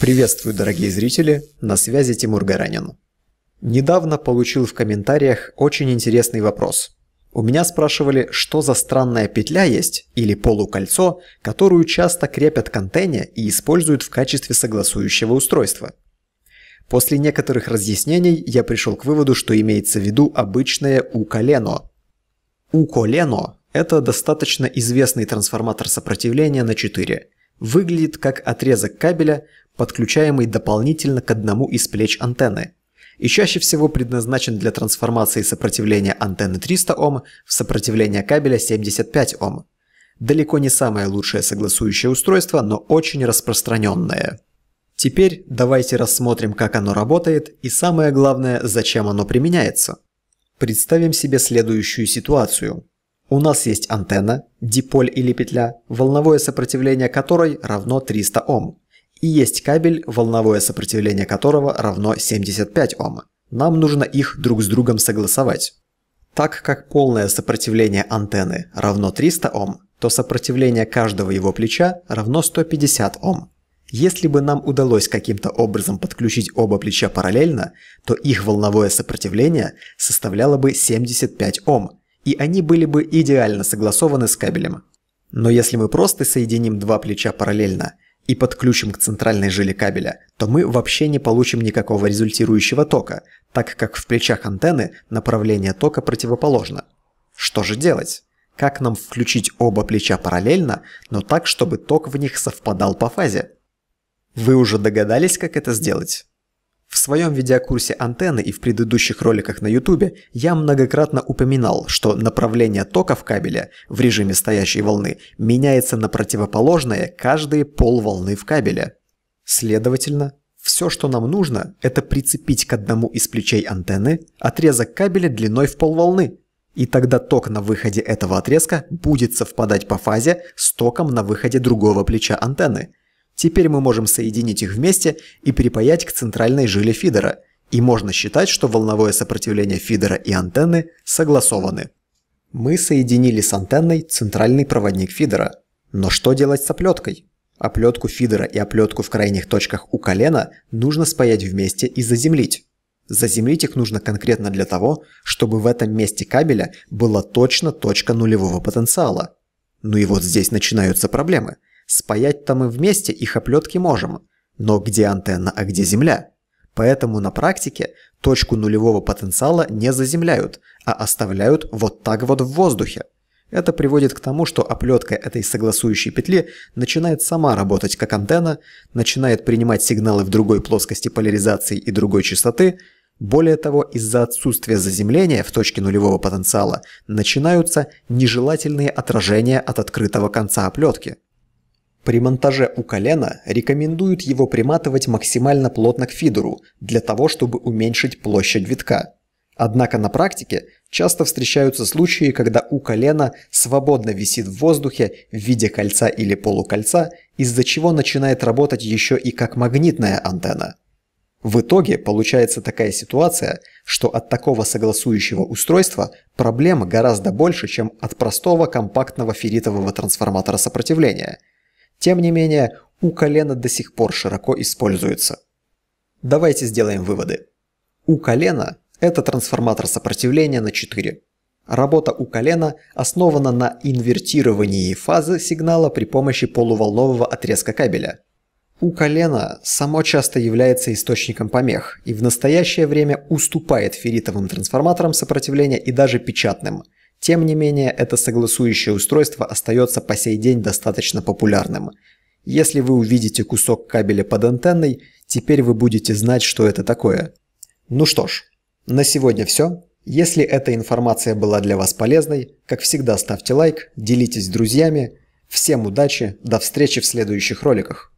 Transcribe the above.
Приветствую, дорогие зрители, на связи Тимур Гаранин. Недавно получил в комментариях очень интересный вопрос. У меня спрашивали, что за странная петля есть, или полукольцо, которую часто крепят к антенне и используют в качестве согласующего устройства. После некоторых разъяснений я пришел к выводу, что имеется в виду обычное уколено. Уколено – это достаточно известный трансформатор сопротивления на 4 – выглядит как отрезок кабеля, подключаемый дополнительно к одному из плеч антенны, и чаще всего предназначен для трансформации сопротивления антенны 300 Ом в сопротивление кабеля 75 Ом. Далеко не самое лучшее согласующее устройство, но очень распространенное. Теперь давайте рассмотрим, как оно работает и самое главное, зачем оно применяется. Представим себе следующую ситуацию. У нас есть антенна, диполь или петля, волновое сопротивление которой равно 300 Ом и есть кабель, волновое сопротивление которого равно 75 Ом. Нам нужно их друг с другом согласовать. Так как полное сопротивление антенны равно 300 Ом, то сопротивление каждого его плеча равно 150 Ом. Если бы нам удалось каким-то образом подключить оба плеча параллельно, то их волновое сопротивление составляло бы 75 Ом, и они были бы идеально согласованы с кабелем. Но если мы просто соединим два плеча параллельно – и подключим к центральной жиле кабеля, то мы вообще не получим никакого результирующего тока, так как в плечах антенны направление тока противоположно. Что же делать? Как нам включить оба плеча параллельно, но так, чтобы ток в них совпадал по фазе? Вы уже догадались, как это сделать? В своем видеокурсе «Антенны» и в предыдущих роликах на YouTube я многократно упоминал, что направление тока в кабеле в режиме стоящей волны меняется на противоположное каждые полволны в кабеле. Следовательно, все, что нам нужно, это прицепить к одному из плечей антенны отрезок кабеля длиной в полволны, и тогда ток на выходе этого отрезка будет совпадать по фазе с током на выходе другого плеча антенны – Теперь мы можем соединить их вместе и перепаять к центральной жиле фидера, и можно считать, что волновое сопротивление фидера и антенны согласованы. Мы соединили с антенной центральный проводник фидера. Но что делать с оплеткой? Оплетку фидера и оплетку в крайних точках у колена нужно спаять вместе и заземлить. Заземлить их нужно конкретно для того, чтобы в этом месте кабеля была точно точка нулевого потенциала. Ну и вот здесь начинаются проблемы. Спаять-то мы вместе их оплетки можем, но где антенна, а где земля? Поэтому на практике точку нулевого потенциала не заземляют, а оставляют вот так вот в воздухе. Это приводит к тому, что оплетка этой согласующей петли начинает сама работать как антенна, начинает принимать сигналы в другой плоскости поляризации и другой частоты. Более того, из-за отсутствия заземления в точке нулевого потенциала начинаются нежелательные отражения от открытого конца оплетки. При монтаже у колена рекомендуют его приматывать максимально плотно к фидеру, для того чтобы уменьшить площадь витка. Однако на практике часто встречаются случаи, когда у колена свободно висит в воздухе в виде кольца или полукольца, из-за чего начинает работать еще и как магнитная антенна. В итоге получается такая ситуация, что от такого согласующего устройства проблем гораздо больше, чем от простого компактного ферритового трансформатора сопротивления, тем не менее, у колена до сих пор широко используется. Давайте сделаем выводы. У колена – это трансформатор сопротивления на 4. Работа у колена основана на инвертировании фазы сигнала при помощи полуволнового отрезка кабеля. У колена само часто является источником помех и в настоящее время уступает ферритовым трансформаторам сопротивления и даже печатным – тем не менее, это согласующее устройство остается по сей день достаточно популярным. Если вы увидите кусок кабеля под антенной, теперь вы будете знать, что это такое. Ну что ж, на сегодня все. Если эта информация была для вас полезной, как всегда ставьте лайк, делитесь с друзьями. Всем удачи, до встречи в следующих роликах.